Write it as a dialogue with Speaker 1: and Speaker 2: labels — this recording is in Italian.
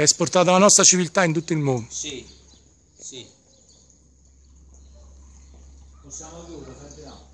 Speaker 1: che ha esportato la nostra civiltà in tutto il mondo.
Speaker 2: Sì, sì. Possiamo chiudere, Ferdinando.